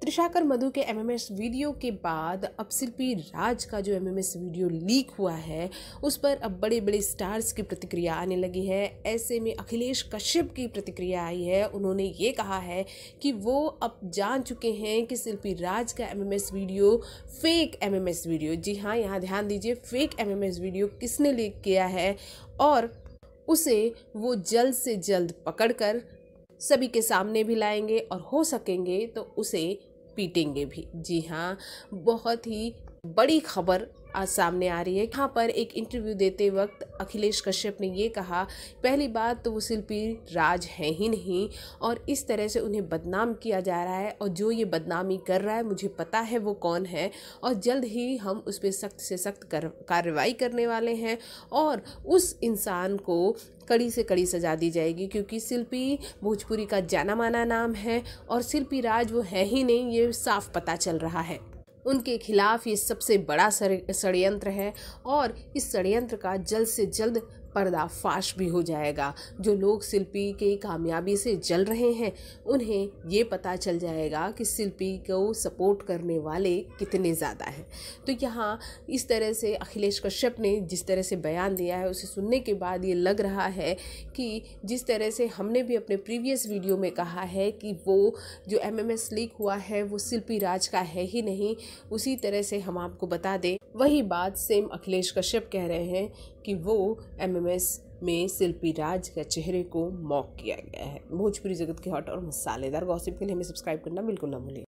त्रिशाकर मधु के MMS video के बाद अब शिल्पी राज का जो एमएमएस वीडियो लीक हुआ है उस पर अब बड़े बड़े स्टार्स की प्रतिक्रिया आने लगी है ऐसे में अखिलेश कश्यप की प्रतिक्रिया आई है उन्होंने ये कहा है कि वो अब जान चुके हैं कि शिल्पी राज का MMS video fake MMS video जी हाँ यहाँ ध्यान दीजिए फेक एमएमएस वीडियो किसने लीक किया है और उसे वो जल्द से जल्द पकड़कर सभी के सामने भी लाएंगे और हो सकेंगे तो उसे पीटेंगे भी जी हाँ बहुत ही बड़ी खबर आज सामने आ रही है यहाँ पर एक इंटरव्यू देते वक्त अखिलेश कश्यप ने ये कहा पहली बात तो वो शिल्पी राज हैं ही नहीं और इस तरह से उन्हें बदनाम किया जा रहा है और जो ये बदनामी कर रहा है मुझे पता है वो कौन है और जल्द ही हम उस पर सख्त से सख्त कर, कार्रवाई करने वाले हैं और उस इंसान को कड़ी से कड़ी सजा दी जाएगी क्योंकि शिल्पी भोजपुरी का जाना माना नाम है और शिल्पी राज वो है ही नहीं ये साफ पता चल रहा है उनके खिलाफ ये सबसे बड़ा षडयंत्र है और इस षडयंत्र का जल्द से जल्द पर्दाफाश भी हो जाएगा जो लोग शिल्पी के कामयाबी से जल रहे हैं उन्हें ये पता चल जाएगा कि शिल्पी को सपोर्ट करने वाले कितने ज़्यादा हैं तो यहाँ इस तरह से अखिलेश कश्यप ने जिस तरह से बयान दिया है उसे सुनने के बाद ये लग रहा है कि जिस तरह से हमने भी अपने प्रीवियस वीडियो में कहा है कि वो जो एम एम एस लीक हुआ है वो शिल्पी राज का है ही नहीं उसी तरह से हम आपको बता दें वही बात सेम अखिलेश कश्यप कह रहे हैं कि वो एमएमएस में शिल्पी राज के चेहरे को मॉक किया गया है भोजपुरी जगत के हॉट और मसालेदार गॉसिप के लिए हमें सब्सक्राइब करना बिल्कुल ना भूलें